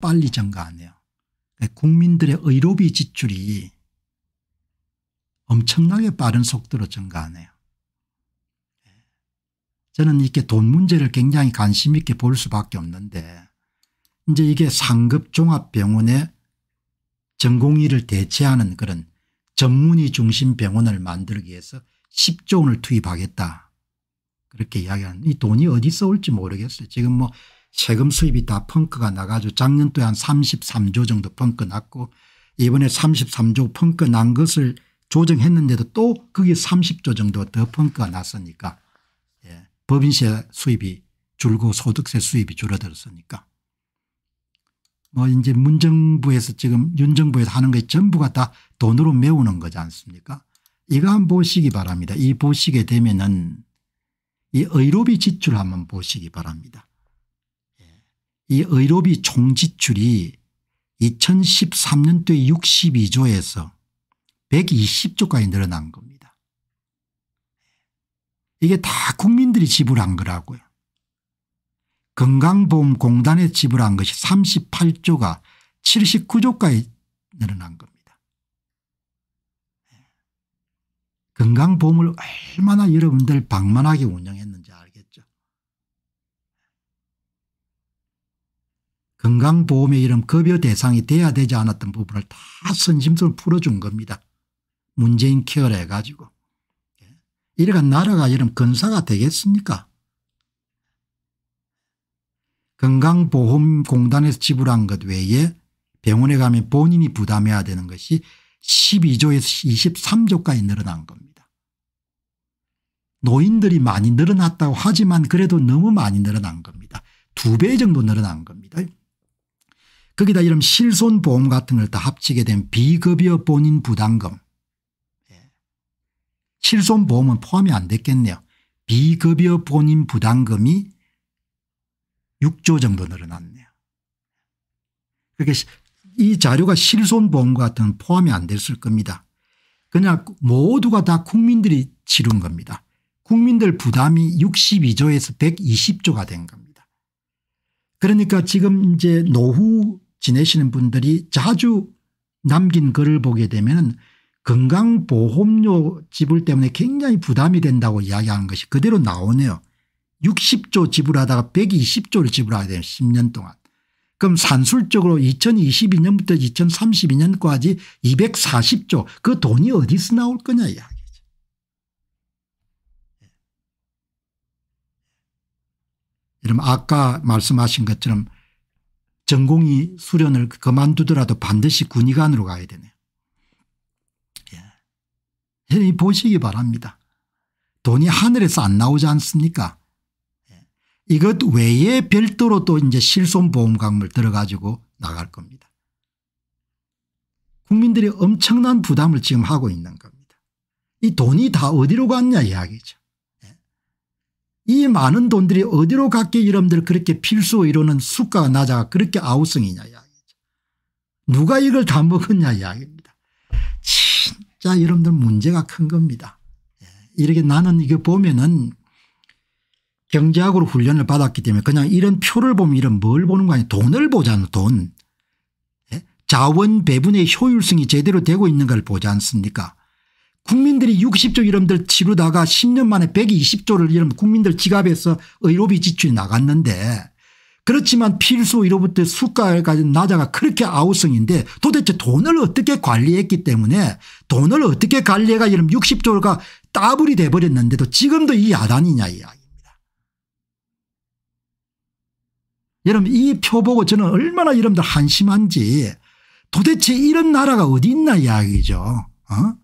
빨리 증가하네요. 그러니까 국민들의 의료비 지출이 엄청나게 빠른 속도로 증가하네요. 예. 저는 이렇게 돈 문제를 굉장히 관심 있게 볼 수밖에 없는데 이제 이게 상급종합병원의 전공의를 대체하는 그런 전문의 중심 병원을 만들기 위해서 10조 원을 투입하겠다. 그렇게 이야기하는 이 돈이 어디서 올지 모르겠어요. 지금 뭐 세금 수입이 다 펑크가 나가지고 작년 또한 33조 정도 펑크 났고 이번에 33조 펑크 난 것을 조정했는데도 또 그게 30조 정도 더 펑크가 났으니까 예. 법인세 수입이 줄고 소득세 수입이 줄어들었으니까 뭐 이제 문정부에서 지금 윤정부에서 하는 게 전부가 다 돈으로 메우는 거지 않습니까 이거 한번 보시기 바랍니다. 이 보시게 되면은 이 의료비 지출 한번 보시기 바랍니다. 이 의료비 총지출이 2013년도에 62조에서 120조까지 늘어난 겁니다. 이게 다 국민들이 지불한 거라고요. 건강보험공단에 지불한 것이 38조가 79조까지 늘어난 겁니다. 건강보험을 얼마나 여러분들 방만하게 운영했는지 건강보험의 이런 급여 대상이 돼야 되지 않았던 부분을 다선심적으 풀어준 겁니다. 문재인 케어를 해가지고. 예. 이래간 나라가 이런 건사가 되겠습니까 건강보험공단에서 지불한 것 외에 병원에 가면 본인이 부담해야 되는 것이 12조에서 23조까지 늘어난 겁니다. 노인들이 많이 늘어났다고 하지만 그래도 너무 많이 늘어난 겁니다. 두 배 정도 늘어난 겁니다. 거기다 이런 실손보험 같은 걸 다 합치게 된 비급여 본인 부담금. 예. 실손보험은 포함이 안 됐겠네요. 비급여 본인 부담금이 6조 정도 늘어났네요. 그게 이 자료가 실손보험 같은 포함이 안 됐을 겁니다. 그냥 모두가 다 국민들이 치른 겁니다. 국민들 부담이 62조에서 120조가 된 겁니다. 그러니까 지금 이제 노후 지내시는 분들이 자주 남긴 글을 보게 되면 건강보험료 지불 때문에 굉장히 부담이 된다고 이야기하는 것이 그대로 나오네요. 60조 지불하다가 120조를 지불하게 돼요 10년 동안. 그럼 산술적으로 2022년부터 2032년까지 240조 그 돈이 어디서 나올 거냐 이야기죠. 예. 여러분 아까 말씀하신 것처럼 전공이 수련을 그만두더라도 반드시 군의관으로 가야 되네요. 예. 보시기 바랍니다. 돈이 하늘에서 안 나오지 않습니까? 예. 이것 외에 별도로 또 이제 실손보험 강물 들어가지고 나갈 겁니다. 국민들이 엄청난 부담을 지금 하고 있는 겁니다. 이 돈이 다 어디로 갔냐 이야기죠. 이 많은 돈들이 어디로 갔기에 이름들 그렇게 필수 이루는 수가가 낮아 그렇게 아우성이냐 이야기죠. 누가 이걸 다 먹었냐 이야기입니다. 진짜 여러분들 문제가 큰 겁니다. 예, 이렇게 나는 이게 보면은 경제학으로 훈련을 받았기 때문에 그냥 이런 표를 보면 이런 뭘 보는 거 아니에요. 돈을 보잖아 돈. 예? 자원 배분의 효율성이 제대로 되고 있는가 보지 않습니까 국민들이 60조 이름들 치르다가 10년 만에 120조를 이름 국민들 지갑에서 의료비 지출이 나갔는데 그렇지만 필수 의료부터 수가까지 낮아가 그렇게 아우성인데 도대체 돈을 어떻게 관리했기 때문에 돈을 어떻게 관리해가 이름 60조가 따블이 돼버렸는데도 지금도 이 야단이냐 이야기입니다. 여러분 이 표 보고 저는 얼마나 여러분들 한심한지 도대체 이런 나라가 어디 있나 이야기죠. 어?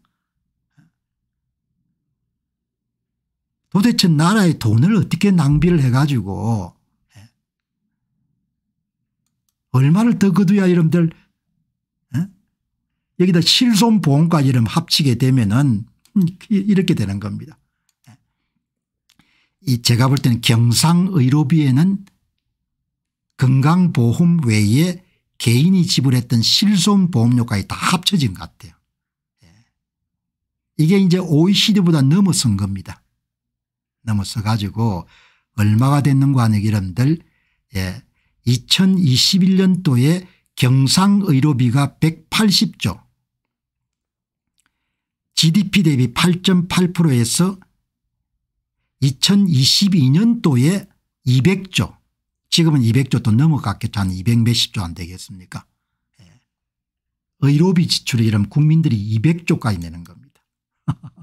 도대체 나라의 돈을 어떻게 낭비를 해가지고 예. 얼마를 더 거두야 여러분들 여기다 실손보험까지 이름 합치게 되면은 음, 이렇게 되는 겁니다. 예. 이 제가 볼 때는 경상의료비에는 건강보험 외에 개인이 지불했던 실손보험료까지 다 합쳐진 것 같아요. 예. 이게 이제 OECD보다 넘어선 겁니다. 넘어서 가지고 얼마가 됐는가 하는 이러들 예, 2021년도에 경상의료비가 180조 GDP 대비 8.8%에서 2022년도에 200조 지금은 200조 또 넘어갔겠죠 한 200몇십조 안 되겠습니까 예. 의료비 지출이 이러면 국민들이 200조까지 내는 겁니다.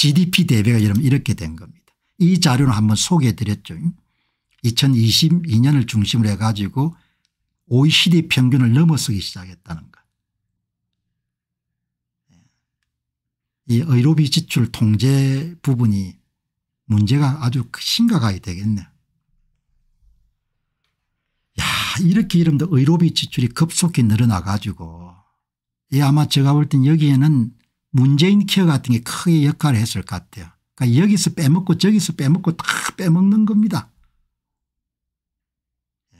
GDP 대비가 여러분 이렇게 된 겁니다. 이 자료는 한번 소개해 드렸죠. 2022년을 중심으로 해 가지고 OECD 평균을 넘어서기 시작했다는 것. 이 의료비 지출 통제 부분이 문제가 아주 심각하게 되겠네. 야 이렇게 이름도 의료비 지출이 급속히 늘어나 가지고 이 아마 제가 볼 땐 여기에는 문재인 케어 같은 게 크게 역할을 했을 것 같아요. 그러니까 여기서 빼먹고 저기서 빼먹고 다 빼먹는 겁니다. 예.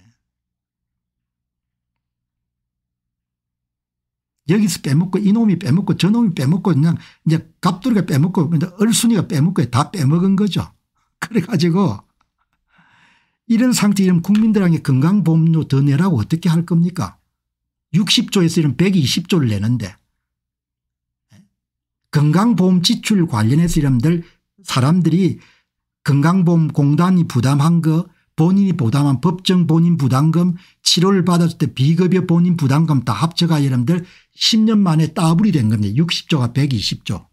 여기서 빼먹고 이놈이 빼먹고 저놈이 빼먹고 그냥 이제 갑돌이가 빼먹고 그냥 얼순이가 빼먹고 다 빼먹은 거죠. 그래가지고 이런 상태 이런 국민들에게 건강보험료 더 내라고 어떻게 할 겁니까 60조에서 이런 120조를 내는데 건강보험 지출 관련해서 여러분들 사람들이 건강보험 공단이 부담한 거 본인이 부담한 법정 본인 부담금 치료를 받았을 때 비급여 본인 부담금 다 합쳐가 여러분들 10년 만에 따블이 된 겁니다. 60조가 120조.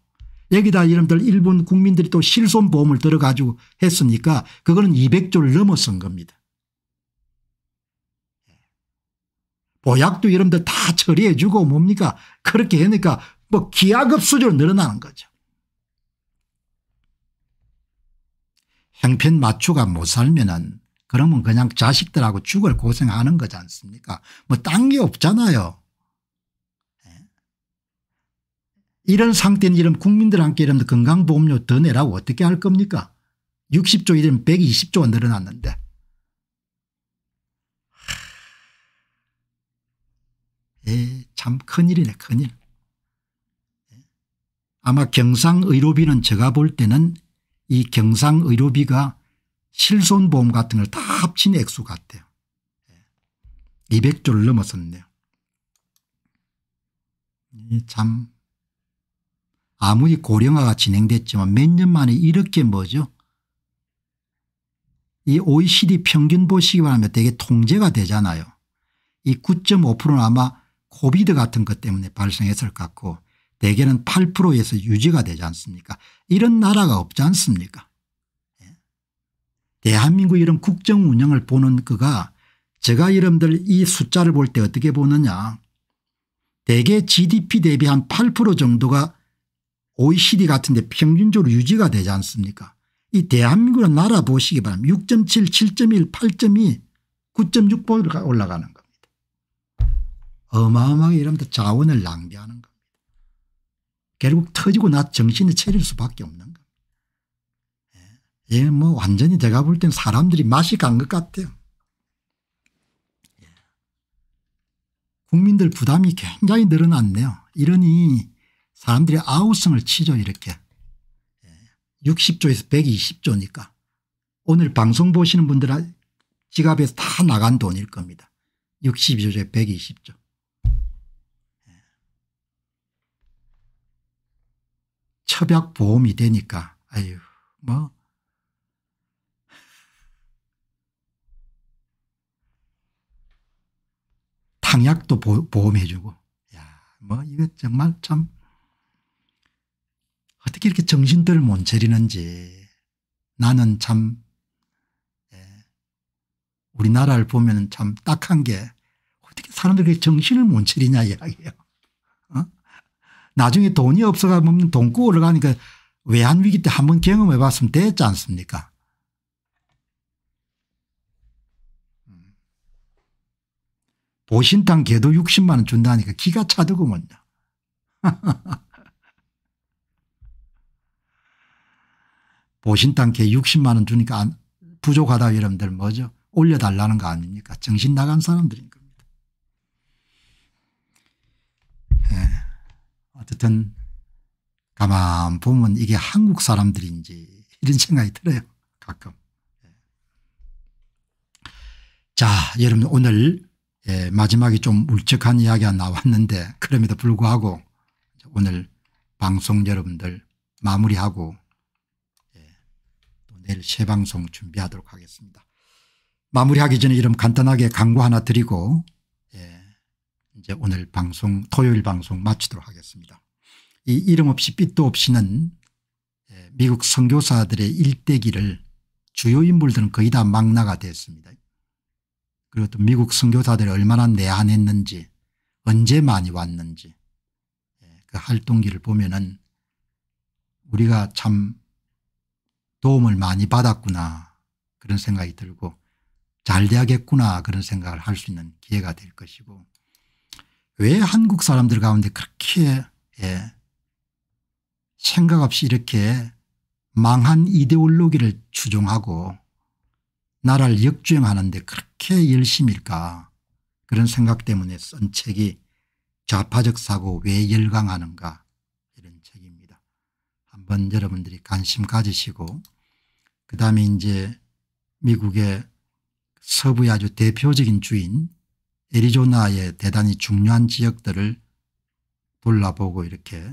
여기다 여러분들 일본 국민들이 또 실손보험을 들어가지고 했으니까 그거는 200조를 넘어선 겁니다. 보약도 여러분들 다 처리해 주고 뭡니까 그렇게 하니까 뭐 기하급 수로 적으 늘어나는 거죠. 형편 맞추가 못 살면은 그러면 그냥 자식들하고 죽을 고생하는 거지 않습니까? 뭐 딴 게 없잖아요. 예? 이런 상태는 이런 국민들한테 이런 건강보험료 더 내라고 어떻게 할 겁니까? 60조 이름 120조가 늘어났는데. 예, 참 큰일이네 큰일. 아마 경상의료비는 제가 볼 때는 이 경상의료비가 실손보험 같은 걸 다 합친 액수 같아요. 200조를 예. 넘었었네요. 참 아무리 고령화가 진행됐지만 몇 년 만에 이렇게 뭐죠 이 OECD 평균 보시기 만하면 되게 통제가 되잖아요. 이 9.5%는 아마 코비드 같은 것 때문에 발생했을 것 같고 대개는 8%에서 유지가 되지 않습니까 이런 나라가 없지 않습니까 예. 대한민국 이런 국정 운영을 보는 그가 제가 여러분들 이 숫자를 볼 때 어떻게 보느냐 대개 gdp 대비 한 8% 정도가 OECD 같은데 평균적으로 유지가 되지 않습니까 이 대한민국을 나라 보시기 바랍니다 6.7 7.1 8.2 9.6% 올라가는 겁니다 어마어마하게 이러면 자원을 낭비하는 겁니다 결국 터지고 나 정신이 차릴 수밖에 없는 겁니다. 예. 예, 뭐 완전히 제가 볼 땐 사람들이 맛이 간 것 같아요. 예. 국민들 부담이 굉장히 늘어났네요. 이러니 사람들이 아우성을 치죠 이렇게. 60조에서 120조니까 오늘 방송 보시는 분들 아, 지갑에서 다 나간 돈일 겁니다. 62조에 120조. 협약 보험이 되니까 아유 뭐 탕약도 보험해주고 야뭐 이거 정말 참 어떻게 이렇게 정신들 못 차리는지 나는 참 예, 우리나라를 보면 참 딱한 게 어떻게 사람들이 정신을 못 차리냐 이야기예요. 나중에 돈이 없어가면 돈꾸올라 가니까 외환위기 때 한 번 경험해 봤으면 됐지 않습니까 보신탕 개도 60만 원 준다니까 기가 차더구먼요. 보신탕 개 60만 원 주니까 부족하다 여러분들 뭐죠 올려달라는 거 아닙니까 정신 나간 사람들인가 어쨌든 가만 보면 이게 한국 사람들인지 이런 생각이 들어요 가끔. 예. 자 여러분 오늘 예, 마지막에 좀 울적한 이야기가 나왔는데 그럼에도 불구하고 오늘 방송 여러분들 마무리하고 예, 또 내일 새 방송 준비하도록 하겠습니다. 마무리하기 전에 이름 간단하게 광고 하나 드리고 이제 오늘 방송 토요일 방송 마치도록 하겠습니다. 이 이름 없이 빛도 없이는 예, 미국 선교사들의 일대기를 주요 인물들은 거의 다 망나가 됐습니다. 그리고 또 미국 선교사들이 얼마나 내한했는지 언제 많이 왔는지 예, 그 활동기를 보면은 우리가 참 도움을 많이 받았구나 그런 생각이 들고 잘 돼야겠구나 그런 생각을 할 수 있는 기회가 될 것이고 왜 한국 사람들 가운데 그렇게 예, 생각 없이 이렇게 망한 이데올로기를 추종하고 나라를 역주행하는데 그렇게 열심일까 그런 생각 때문에 쓴 책이 좌파적 사고 왜 열광하는가 이런 책입니다. 한번 여러분들이 관심 가지시고 그다음에 이제 미국의 서부의 아주 대표적인 주인 애리조나의 대단히 중요한 지역들을 돌러보고 이렇게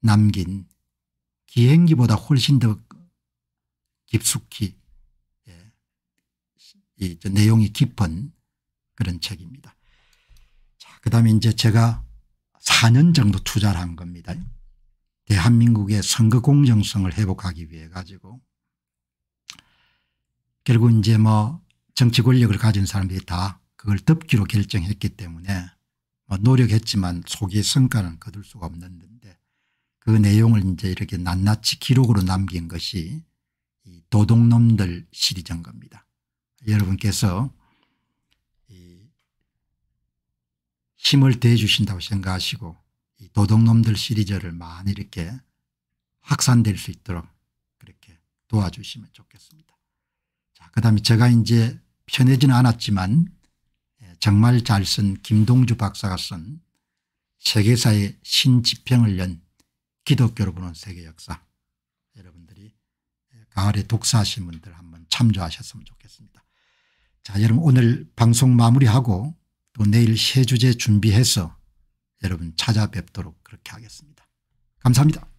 남긴 기행기보다 훨씬 더깊숙히 예, 이 내용이 깊은 그런 책입니다. 자, 그 다음에 이제 제가 4년 정도 투자를 한 겁니다. 대한민국의 선거 공정성을 회복하기 위해 가지고 결국 이제 뭐 정치 권력을 가진 사람들이 다 그걸 덮기로 결정했기 때문에 뭐 노력했지만 속의 성과는 거둘 수가 없는데 그 내용을 이제 이렇게 낱낱이 기록으로 남긴 것이 이 도둑놈들 시리즈인 겁니다. 여러분께서 이 힘을 대주신다고 해 생각하시고 이 도둑놈들 시리즈를 많이 이렇게 확산될 수 있도록 그렇게 도와주시면 좋겠습니다. 자, 그 다음에 제가 이제 편해지는 않았지만 정말 잘 쓴 김동주 박사가 쓴 세계사의 신지평을 연 기독교로 보는 세계 역사 여러분들이 가을에 독서하신 분들 한번 참조하셨으면 좋겠습니다. 자 여러분 오늘 방송 마무리하고 또 내일 세 주제 준비해서 여러분 찾아뵙도록 그렇게 하겠습니다. 감사합니다.